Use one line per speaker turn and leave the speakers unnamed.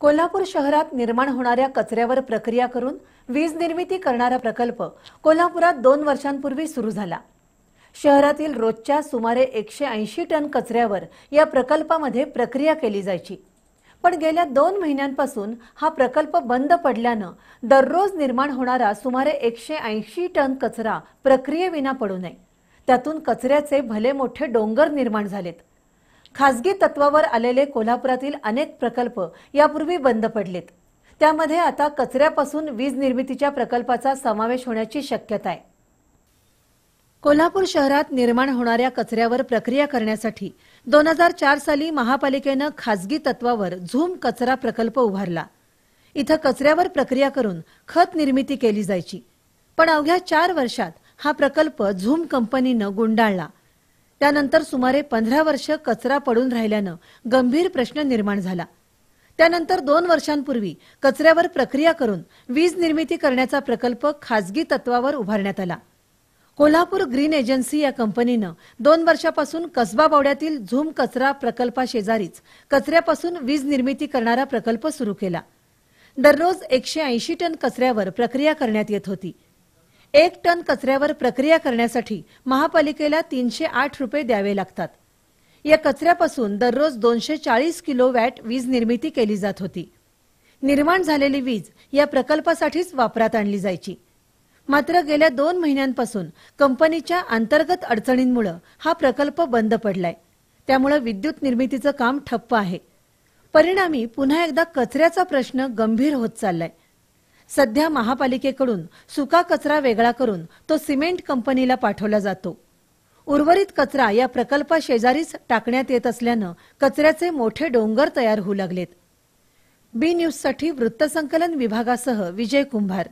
कोल्हापूर शहरात निर्माण होणाऱ्या कचऱ्यावर प्रक्रिया करून वीज निर्मिती करणारा प्रकल्प कोल्हापुरात दोन वर्षांपूर्वी सुरू झाला शहरातील रोजच्या सुमारे एकशे ऐंशी टन कचऱ्यावर या प्रकल्पामध्ये प्रक्रिया केली जायची पण गेल्या दोन महिन्यांपासून हा प्रकल्प बंद पडल्यानं दररोज निर्माण होणारा सुमारे एकशे ऐंशी टन कचरा प्रक्रियेविना पडू नये त्यातून कचऱ्याचे भले मोठे डोंगर निर्माण झालेत खासगी तत्वावर आलेले कोल्हापुरातील अनेक प्रकल्प यापूर्वी बंद पडलेत त्यामध्ये आता कचऱ्यापासून वीज निर्मितीच्या प्रकल्पाचा समावेश होण्याची शक्यता आहे कोल्हापूर शहरात निर्माण होणाऱ्या कचऱ्यावर प्रक्रिया करण्यासाठी दोन हजार चार साली महापालिकेनं खासगी तत्वावर झूम कचरा प्रकल्प उभारला इथं कचऱ्यावर प्रक्रिया करून खत निर्मिती केली जायची पण अवघ्या चार वर्षात हा प्रकल्प झूम कंपनीनं गुंडाळला त्यानंतर सुमारे पंधरा वर्ष कचरा पडून राहिल्यानं गंभीर प्रश्न निर्माण झाला त्यानंतर दोन वर्षांपूर्वी कचऱ्यावर प्रक्रिया करून वीज निर्मिती करण्याचा प्रकल्प खासगी तत्वावर उभारण्यात आला कोल्हापूर ग्रीन एजन्सी या कंपनीनं दोन वर्षापासून कसबा बावड्यातील झूम कचरा प्रकल्पाशेजारीच कचऱ्यापासून वीज निर्मिती करणारा प्रकल्प सुरू केला दररोज एकशे ऐंशी टन कचऱ्यावर प्रक्रिया करण्यात येत होती एक टन कचऱ्यावर प्रक्रिया करण्यासाठी महापालिकेला तीनशे आठ रुपये द्यावे लागतात या कचऱ्यापासून दररोज दोनशे चाळीस किलो वॅट वीज निर्मिती केली जात होती निर्माण झालेली वीज या प्रकल्पासाठीच वापरात आणली जायची मात्र गेल्या दोन महिन्यांपासून कंपनीच्या अंतर्गत अडचणींमुळे हा प्रकल्प बंद पडलाय त्यामुळे विद्युत निर्मितीचं काम ठप्प आहे परिणामी पुन्हा एकदा कचऱ्याचा प्रश्न गंभीर होत चाललाय सध्या महापालिकेकडून सुका कचरा वेगळा करून तो सिमेंट कंपनीला पाठवला जातो उर्वरित कचरा या प्रकल्पा शेजारीच टाकण्यात येत असल्यानं कचऱ्याचे मोठे डोंगर तयार होऊ लागलेत बी न्यूजसाठी वृत्तसंकलन विभागासह विजय कुंभार